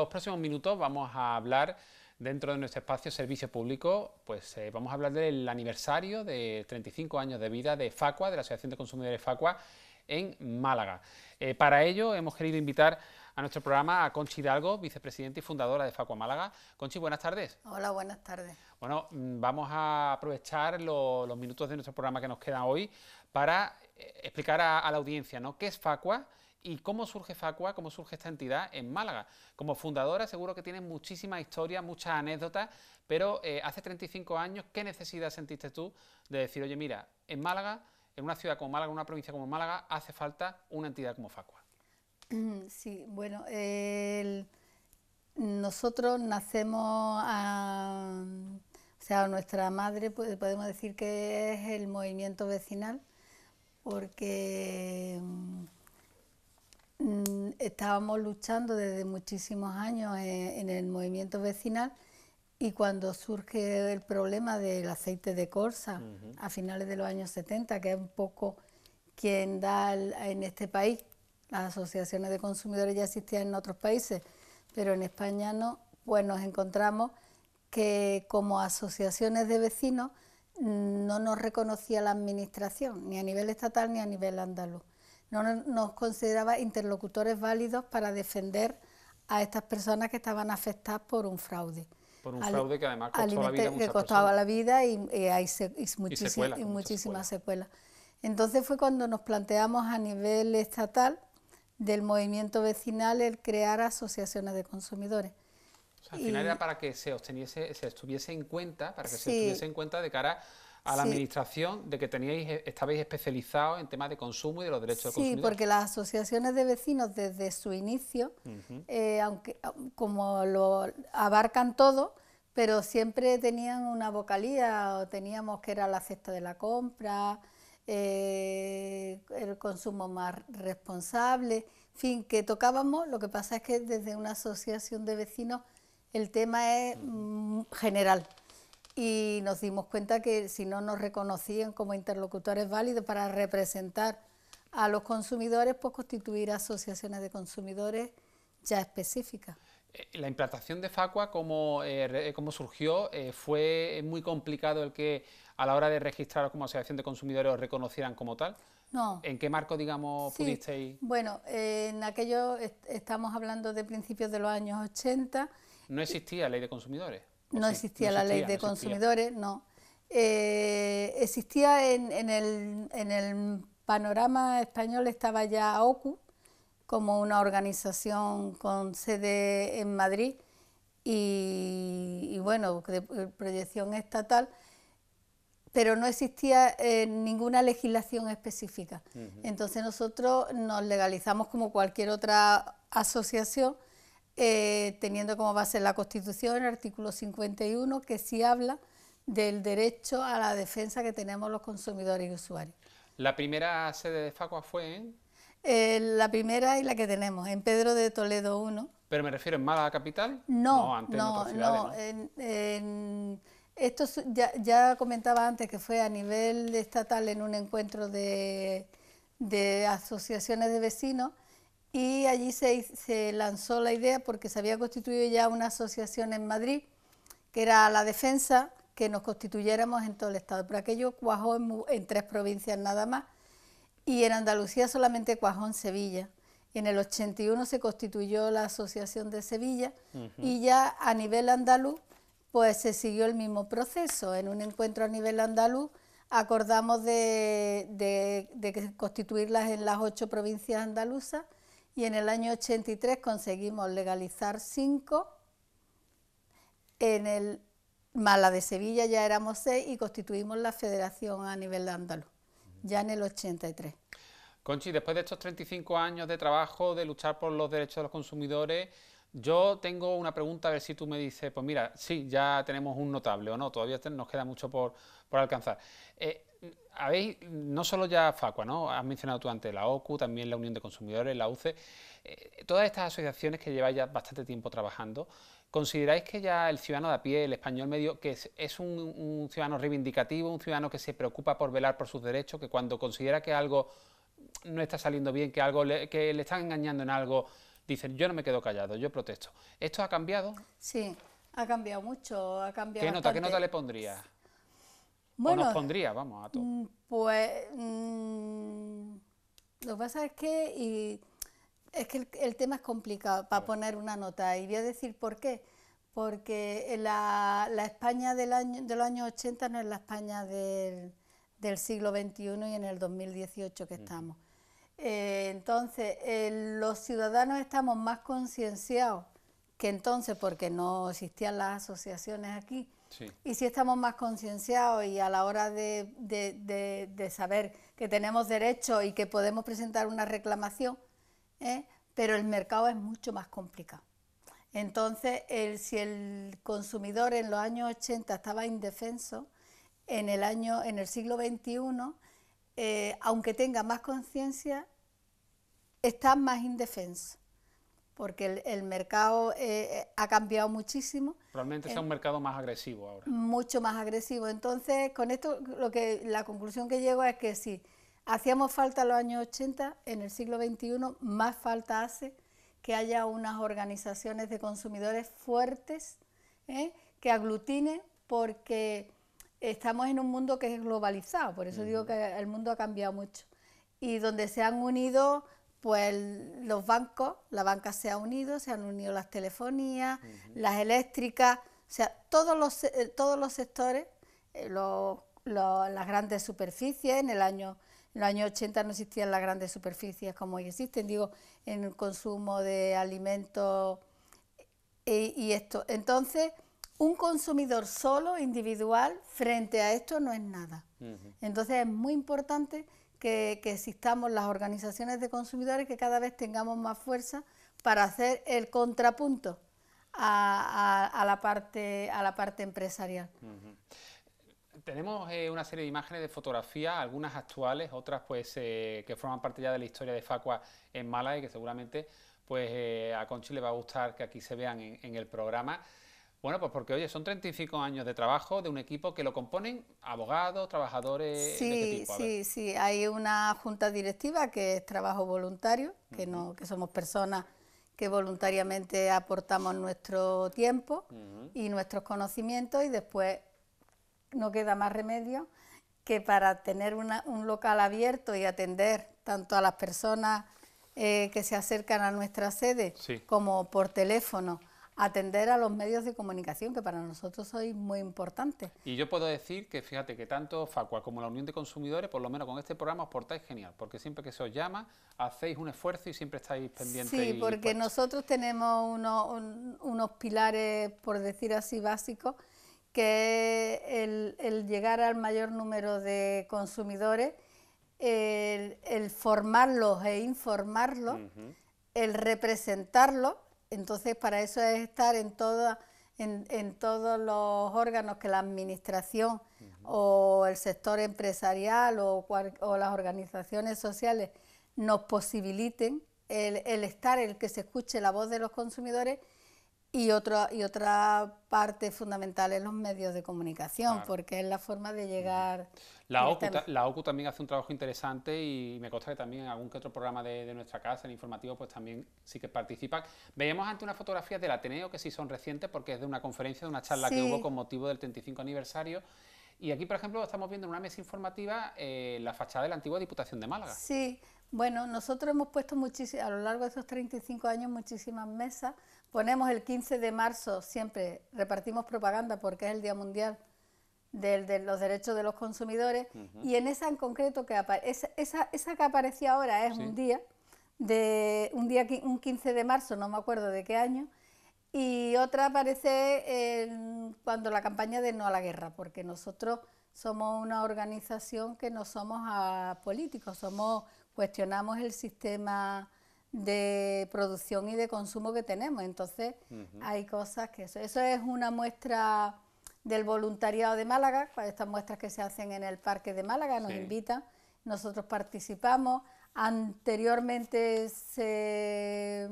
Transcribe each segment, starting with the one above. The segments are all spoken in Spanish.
los próximos minutos vamos a hablar dentro de nuestro espacio Servicio Público, pues eh, vamos a hablar del aniversario de 35 años de vida de Facua, de la Asociación de Consumidores Facua, en Málaga. Eh, para ello hemos querido invitar a nuestro programa a Conchi Hidalgo, vicepresidenta y fundadora de Facua Málaga. Conchi, buenas tardes. Hola, buenas tardes. Bueno, mm, vamos a aprovechar los minutos de nuestro programa que nos quedan hoy para explicar a, la audiencia ¿no? qué es Facua y cómo surge Facua, cómo surge esta entidad en Málaga. Como fundadora seguro que tienes muchísima historia, muchas anécdotas, pero eh, hace 35 años, ¿qué necesidad sentiste tú de decir, oye, mira, en Málaga, en una ciudad como Málaga, en una provincia como Málaga, hace falta una entidad como Facua? Mm, sí, bueno, nosotros nacemos a... O sea, nuestra madre pues, podemos decir que es el movimiento vecinal porque mm, estábamos luchando desde muchísimos años en, el movimiento vecinal y cuando surge el problema del aceite de corsa a finales de los años 70, que es un poco quien da en este país, las asociaciones de consumidores ya existían en otros países, pero en España no, pues nos encontramos que como asociaciones de vecinos no nos reconocía la Administración, ni a nivel estatal ni a nivel andaluz. No nos consideraba interlocutores válidos para defender a estas personas que estaban afectadas por un fraude. Por un fraude que además costó la vida a que costaba la vida y, hay muchísimas, secuelas. Entonces fue cuando nos planteamos a nivel estatal del movimiento vecinal el crear asociaciones de consumidores al final era para que se se estuviese en cuenta, para que se estuviese en cuenta de cara a la administración de que teníais, eh, estabais especializados en temas de consumo y de los derechos de del Sí, porque las asociaciones de vecinos desde su inicio, eh, aunque como lo abarcan todo, pero siempre tenían una vocalía o teníamos que era la cesta de la compra, eh, el consumo más responsable, en fin, que tocábamos, lo que pasa es que desde una asociación de vecinos el tema es mm, general y nos dimos cuenta que si no nos reconocían como interlocutores válidos para representar a los consumidores, pues constituir asociaciones de consumidores ya específicas. Eh, la implantación de Facua, como, eh, eh, surgió, fue muy complicado el que a la hora de registraros como asociación de consumidores os reconocieran como tal. No. ¿En qué marco, digamos, sí. pudisteis? Bueno, en aquello estamos hablando de principios de los años 80 no existía ley de consumidores. No, existía la ley de consumidores, no. existía eh, en, el, panorama español, estaba ya OCU como una organización con sede en Madrid y, bueno, de, proyección estatal, pero no existía eh, ninguna legislación específica. Entonces nosotros nos legalizamos como cualquier otra asociación eh, teniendo como base la Constitución, el artículo 51, que sí habla del derecho a la defensa que tenemos los consumidores y usuarios. ¿La primera sede de Facua fue en...? Eh, la primera y la que tenemos, en Pedro de Toledo 1. ¿Pero me refiero en mala capital? No, no, no, esto ya, ya, comentaba antes que fue a nivel estatal en un encuentro de, de asociaciones de vecinos y allí se, lanzó la idea porque se había constituido ya una asociación en Madrid, que era la defensa, que nos constituyéramos en todo el Estado. Pero aquello cuajó en, tres provincias nada más y en Andalucía solamente cuajó en Sevilla. En el 81 se constituyó la Asociación de Sevilla y ya a nivel andaluz pues se siguió el mismo proceso. En un encuentro a nivel andaluz acordamos de, de constituirlas en las ocho provincias andaluzas y en el año 83 conseguimos legalizar cinco. En el Mala de Sevilla ya éramos seis y constituimos la federación a nivel de andaluz, ya en el 83. Conchi, después de estos 35 años de trabajo, de luchar por los derechos de los consumidores, yo tengo una pregunta a ver si tú me dices, pues mira, sí, ya tenemos un notable o no, todavía nos queda mucho por, por alcanzar. Eh, habéis, no solo ya Facua, ¿no? Has mencionado tú antes la OCU, también la Unión de Consumidores, la UCE, eh, todas estas asociaciones que lleváis ya bastante tiempo trabajando, ¿consideráis que ya el ciudadano de a pie, el español medio, que es, un, ciudadano reivindicativo, un ciudadano que se preocupa por velar por sus derechos, que cuando considera que algo no está saliendo bien, que algo le, que le están engañando en algo, dicen, yo no me quedo callado, yo protesto. ¿Esto ha cambiado? Sí, ha cambiado mucho, ha cambiado ¿Qué nota, ¿Qué nota le pondrías? Bueno, nos pondría, vamos, a todo. Mm, pues mm, lo que pasa es que, es que el, tema es complicado para poner una nota y voy a decir por qué. Porque la, España del año, de los años 80 no es la España del, siglo XXI y en el 2018 que estamos. Eh, entonces, los ciudadanos estamos más concienciados que entonces, porque no existían las asociaciones aquí, y si estamos más concienciados y a la hora de, saber que tenemos derecho y que podemos presentar una reclamación, ¿eh? pero el mercado es mucho más complicado. Entonces, si el consumidor en los años 80 estaba indefenso, en el, siglo XXI, eh, aunque tenga más conciencia, está más indefenso porque el, mercado eh, eh, ha cambiado muchísimo. Realmente es eh, un mercado más agresivo ahora. Mucho más agresivo. Entonces, con esto, lo que, la conclusión que llego es que si hacíamos falta en los años 80, en el siglo XXI más falta hace que haya unas organizaciones de consumidores fuertes que aglutinen porque estamos en un mundo que es globalizado, por eso digo que el mundo ha cambiado mucho, y donde se han unido pues los bancos, la banca se ha unido, se han unido las telefonías, las eléctricas, o sea, todos los, eh, todos los sectores, eh, las grandes superficies, en el año en los años 80 no existían las grandes superficies como hoy existen, digo, en el consumo de alimentos eh, y, esto. Entonces, un consumidor solo, individual, frente a esto no es nada. Entonces es muy importante que, existamos las organizaciones de consumidores, que cada vez tengamos más fuerza para hacer el contrapunto a, la, parte, a la parte empresarial. Tenemos eh, una serie de imágenes de fotografía, algunas actuales, otras pues eh, que forman parte ya de la historia de Facua en Málaga y que seguramente pues eh, a Conchi le va a gustar que aquí se vean en el programa. Bueno, pues porque, oye, son 35 años de trabajo de un equipo que lo componen abogados, trabajadores. Este sí, sí, sí. Hay una junta directiva que es trabajo voluntario, que, no, que somos personas que voluntariamente aportamos nuestro tiempo y nuestros conocimientos y después no queda más remedio que para tener un local abierto y atender tanto a las personas eh, que se acercan a nuestra sede como por teléfono atender a los medios de comunicación, que para nosotros sois muy importante. Y yo puedo decir que, fíjate, que tanto Facua como la Unión de Consumidores, por lo menos con este programa, os portáis genial, porque siempre que se os llama, hacéis un esfuerzo y siempre estáis pendientes. Sí, porque nosotros tenemos unos, pilares, por decir así, básicos, que es el, llegar al mayor número de consumidores, el, formarlos e informarlos, el representarlos, entonces, para eso es estar en, todos los órganos que la administración o el sector empresarial o, las organizaciones sociales nos posibiliten el estar, el que se escuche la voz de los consumidores y, y otra parte fundamental es los medios de comunicación, porque es la forma de llegar. La OCU, la también hace un trabajo interesante y me consta que también en algún que otro programa de, nuestra casa, el informativo, pues también sí que participa. Veíamos antes unas fotografías del Ateneo que sí son recientes porque es de una conferencia, de una charla que hubo con motivo del 35 aniversario. Y aquí, por ejemplo, estamos viendo en una mesa informativa eh, la fachada de la antigua Diputación de Málaga. Sí, bueno, nosotros hemos puesto a lo largo de esos 35 años muchísimas mesas Ponemos el 15 de marzo, siempre repartimos propaganda porque es el Día Mundial del, de los Derechos de los Consumidores, y en esa en concreto, que esa, esa, que aparecía ahora es un día, de un día un 15 de marzo, no me acuerdo de qué año, y otra aparece cuando la campaña de No a la Guerra, porque nosotros somos una organización que no somos a políticos, somos, cuestionamos el sistema de producción y de consumo que tenemos. Entonces, hay cosas que eso. Eso es una muestra del voluntariado de Málaga, pues, estas muestras que se hacen en el Parque de Málaga, nos invita invitan, nosotros participamos. Anteriormente se,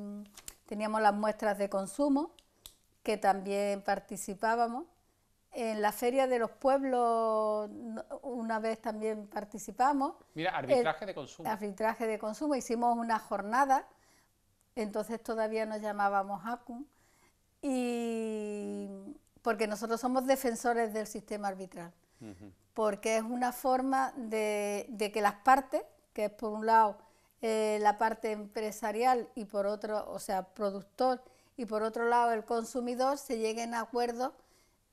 teníamos las muestras de consumo, que también participábamos. En la Feria de los Pueblos una vez también participamos. Mira, arbitraje de consumo. Arbitraje de consumo. Hicimos una jornada, entonces todavía nos llamábamos ACUM, y porque nosotros somos defensores del sistema arbitral, porque es una forma de, que las partes, que es por un lado eh, la parte empresarial y por otro, o sea, productor, y por otro lado el consumidor, se lleguen a acuerdos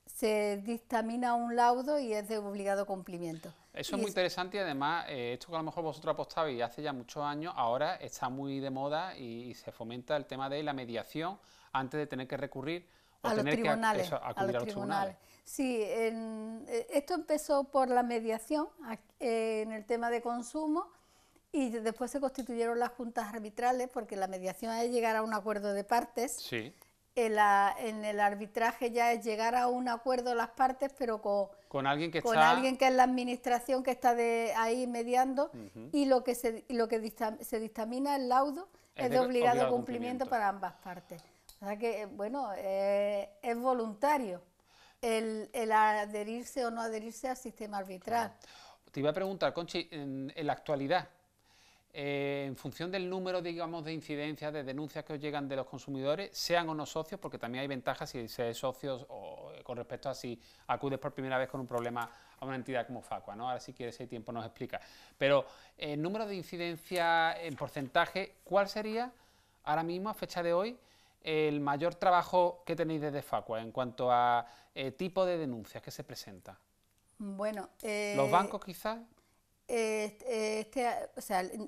se dictamina un laudo y es de obligado cumplimiento. Eso es muy interesante y además, eh, esto que a lo mejor vosotros apostabais hace ya muchos años, ahora está muy de moda y, se fomenta el tema de la mediación antes de tener que recurrir o a, los Sí, esto empezó por la mediación eh, en el tema de consumo y después se constituyeron las juntas arbitrales porque la mediación es llegar a un acuerdo de partes. Sí en, el arbitraje ya es llegar a un acuerdo las partes, pero con, alguien que con alguien que es la administración que está de ahí mediando y lo que se lo que se dictamina el laudo es, de, obligado, cumplimiento, para ambas partes. O sea que bueno eh, es voluntario el, el, adherirse o no adherirse al sistema arbitral. Te iba a preguntar, Conchi, en la actualidad, eh, en función del número, digamos, de incidencias, de denuncias que os llegan de los consumidores, sean o no socios, porque también hay ventajas si eres socios eh, con respecto a si acudes por primera vez con un problema a una entidad como Facua, ¿no? Ahora si quieres ese tiempo nos explica. Pero el eh, número de incidencias, en porcentaje, ¿cuál sería ahora mismo, a fecha de hoy, el mayor trabajo que tenéis desde Facua en cuanto a tipo de denuncias que se presenta? Bueno, ¿los bancos quizás? Este, o sea, en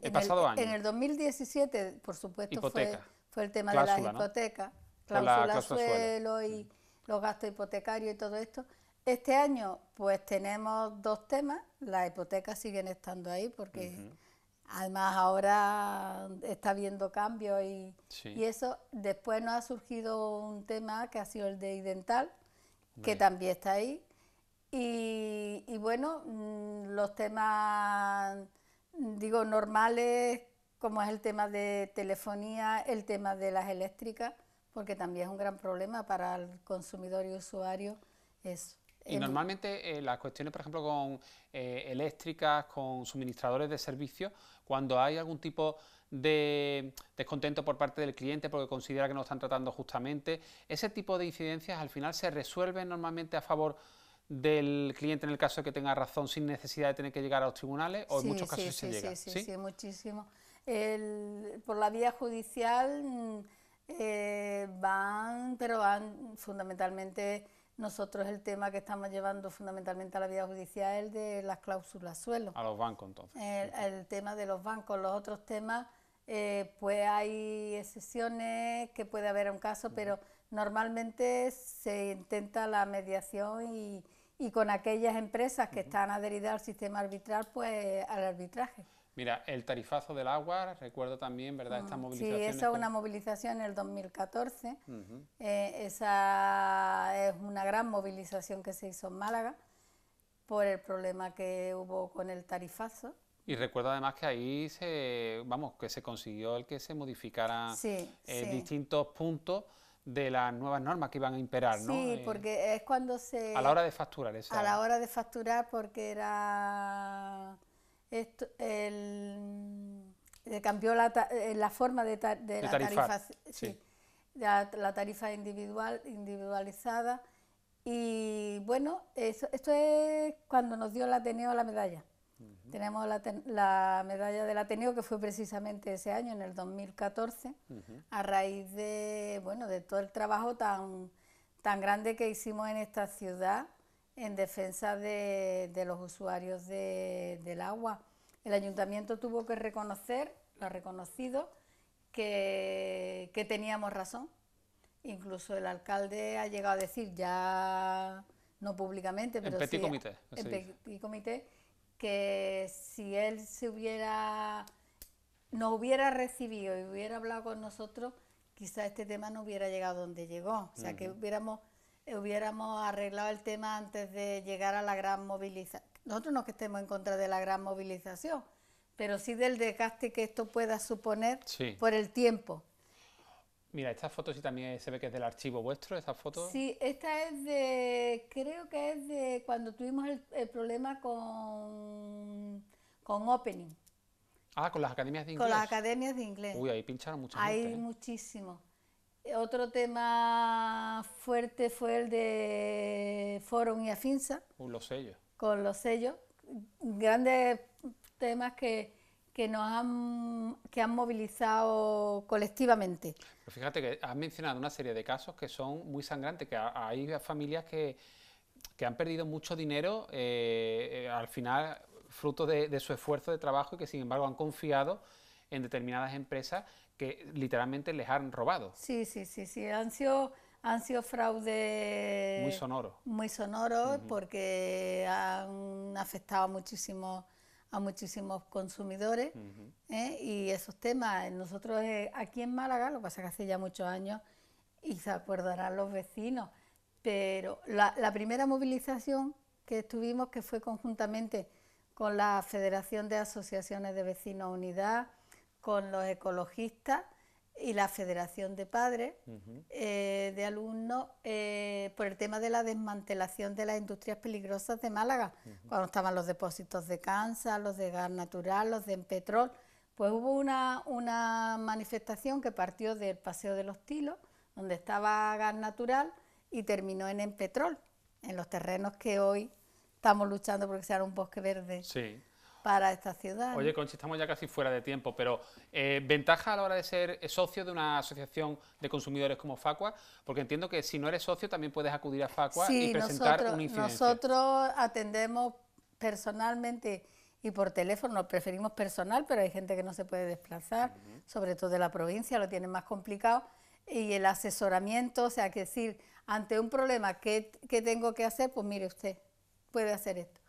el, 2017, por supuesto, fue, fue, el tema de las hipotecas, cláusula, la suelo, y los gastos hipotecarios y todo esto. Este año, pues tenemos dos temas. Las hipotecas siguen estando ahí porque además ahora está habiendo cambios y, eso. Después nos ha surgido un tema que ha sido el de Idental, que también está ahí y, bueno, mm, los temas, digo, normales, como es el tema de telefonía, el tema de las eléctricas, porque también es un gran problema para el consumidor y usuario. Eso. Y normalmente eh, las cuestiones, por ejemplo, con eh, eléctricas, con suministradores de servicios, cuando hay algún tipo de descontento por parte del cliente porque considera que no están tratando justamente, ese tipo de incidencias al final se resuelven normalmente a favor del cliente en el caso de que tenga razón sin necesidad de tener que llegar a los tribunales o en muchos casos se llega. Sí, sí, sí, muchísimo. El, por la vía judicial mm, eh, van, pero van fundamentalmente nosotros el tema que estamos llevando fundamentalmente a la vía judicial es el de las cláusulas suelo. A los bancos entonces. Eh, el, tema de los bancos, los otros temas, eh, pues hay excepciones que puede haber un caso, pero normalmente se intenta la mediación y, y con aquellas empresas que están adheridas al sistema arbitral, pues al arbitraje. Mira, el tarifazo del agua, recuerdo también, ¿verdad? Esta ah, movilización. Sí, esa es una movilización en el 2014. Eh, esa es una gran movilización que se hizo en Málaga por el problema que hubo con el tarifazo. Y recuerdo además que ahí se, vamos, que se consiguió el que se modificaran eh, distintos puntos de las nuevas normas que iban a imperar, ¿no? Sí, eh, porque es cuando se... A la hora de facturar, eso. A la hora de facturar porque era... Esto, el, eh, cambió la, eh, la forma de, la tarifa, sí, La, tarifa individual, individualizada. Y bueno, eso, esto es cuando nos dio el Ateneo la medalla. Tenemos la, medalla del Ateneo que fue precisamente ese año, en el 2014, a raíz de, bueno, de todo el trabajo tan, tan grande que hicimos en esta ciudad en defensa de, los usuarios del agua. El ayuntamiento tuvo que reconocer, lo ha reconocido, que, teníamos razón. Incluso el alcalde ha llegado a decir, ya no públicamente, pero sí, en petit comité que si él se hubiera, nos hubiera recibido y hubiera hablado con nosotros, quizás este tema no hubiera llegado donde llegó. O sea, que hubiéramos, hubiéramos arreglado el tema antes de llegar a la gran movilización. Nosotros no que estemos en contra de la gran movilización, pero sí del desgaste que esto pueda suponer por el tiempo. Mira, esta foto sí también se ve que es del archivo vuestro, esta foto. Sí, esta es de, creo que es de cuando tuvimos el, problema con, con Opening. Ah, con las academias de inglés. Con las academias de inglés. Uy, ahí pincharon muchas Hay gente, ¿eh? muchísimo. Otro tema fuerte fue el de Forum y Afinsa. Con los sellos. Con los sellos. Grandes temas que que nos han, que han movilizado colectivamente. Pues fíjate que has mencionado una serie de casos que son muy sangrantes, que hay familias que, han perdido mucho dinero eh, eh, al final fruto de, su esfuerzo de trabajo y que sin embargo han confiado en determinadas empresas que literalmente les han robado. Sí, sí, sí, sí, han sido, han sido fraudes... Muy sonoros. Muy sonoros porque han afectado muchísimo a muchísimos consumidores ¿eh? y esos temas. Nosotros eh, aquí en Málaga, lo que pasa es que hace ya muchos años y se acordarán los vecinos, pero la, la primera movilización que tuvimos, que fue conjuntamente con la Federación de Asociaciones de Vecinos Unidad, con los ecologistas, y la Federación de Padres eh, de Alumnos eh, por el tema de la desmantelación de las industrias peligrosas de Málaga, cuando estaban los depósitos de Kansas, los de gas natural, los de petróleo, Pues hubo una, una manifestación que partió del Paseo de los Tilos, donde estaba gas natural, y terminó en Empetrol, en los terrenos que hoy estamos luchando porque sea un bosque verde. Sí para esta ciudad. Oye, Conchi, estamos ya casi fuera de tiempo, pero eh, ventaja a la hora de ser eh, socio de una asociación de consumidores como Facua, porque entiendo que si no eres socio también puedes acudir a Facua y presentar nosotros, incidente. Nosotros atendemos personalmente y por teléfono, preferimos personal, pero hay gente que no se puede desplazar, sobre todo de la provincia, lo tienen más complicado, y el asesoramiento, o sea, que decir, ante un problema, ¿qué, ¿qué tengo que hacer? Pues mire usted, puede hacer esto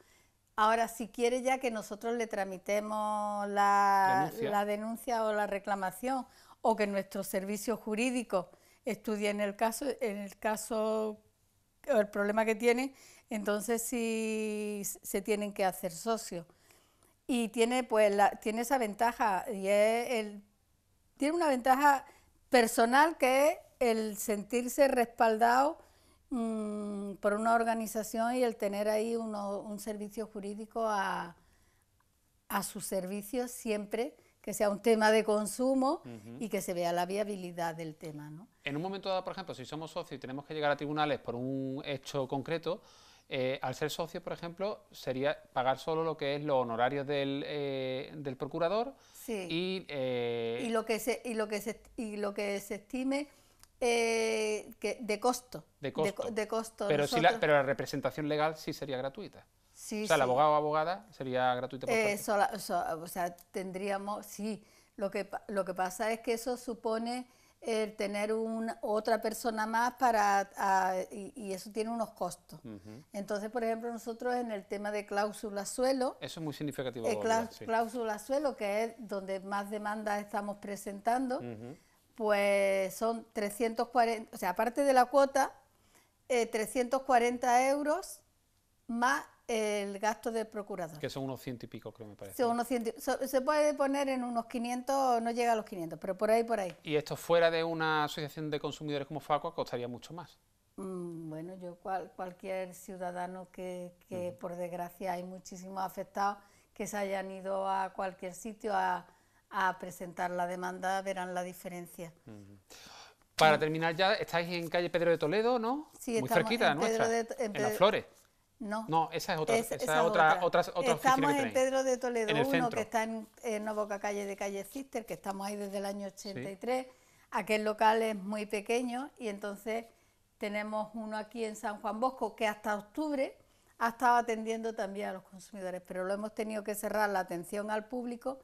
Ahora, si quiere ya que nosotros le tramitemos la denuncia, o la reclamación o que nuestro servicio jurídico estudie el caso, en el caso o el problema que tiene, entonces sí se tienen que hacer socios. Y tiene pues tiene esa ventaja y tiene una ventaja personal que es el sentirse respaldado Mm, por una organización y el tener ahí uno, un servicio jurídico a, a su servicio siempre que sea un tema de consumo y que se vea la viabilidad del tema. ¿no? En un momento dado, por ejemplo, si somos socios y tenemos que llegar a tribunales por un hecho concreto, eh, al ser socio, por ejemplo, sería pagar solo lo que es los honorarios del, eh, del procurador y, eh, y, lo que se, y, lo que se, y lo que se estime eh, de costo. De costo. pero, si la, pero la representación legal sí sería gratuita. o sea, el abogado o abogada sería gratuita. Por eh, o sea, tendríamos, sí, lo que, lo que pasa es que eso supone el tener una, otra persona más para y, eso tiene unos costos. Entonces, por ejemplo, nosotros en el tema de cláusula suelo... Eso es muy significativo. Eh, cláusula suelo, que es donde más demandas estamos presentando pues son 340, o sea, aparte de la cuota, 340 eh, euros más el gasto del procurador. Que son unos ciento y pico, creo me parece. Son unos ciento, se puede poner en unos 500, no llega a los 500, pero por ahí, por ahí. Y esto fuera de una asociación de consumidores como Facua costaría mucho más. Mm, bueno, yo cualquier ciudadano que, por desgracia hay muchísimos afectados que se hayan ido a cualquier sitio a a presentar la demanda verán la diferencia. Para terminar ya, estáis en calle Pedro de Toledo, ¿no? Sí, Muy en Pedro de en, Las Flores. No. No, esa es otra, Estamos en Pedro de Toledo uno que está en, Novoca Calle de Calle Cister, que estamos ahí desde el año 83. Aquel local es muy pequeño y entonces tenemos uno aquí en San Juan Bosco que hasta octubre ha estado atendiendo también a los consumidores, pero lo hemos tenido que cerrar la atención al público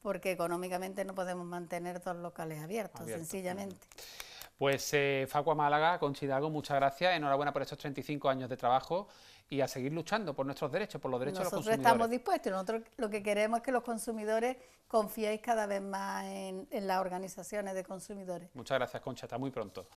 porque económicamente no podemos mantener dos locales abiertos, sencillamente. Pues eh, Facua Málaga, Hidalgo, muchas gracias, enhorabuena por estos 35 años de trabajo y a seguir luchando por nuestros derechos, por los derechos de los consumidores. Nosotros estamos dispuestos, nosotros lo que queremos es que los consumidores confiéis cada vez más en, en las organizaciones de consumidores. Muchas gracias, Concha, hasta muy pronto.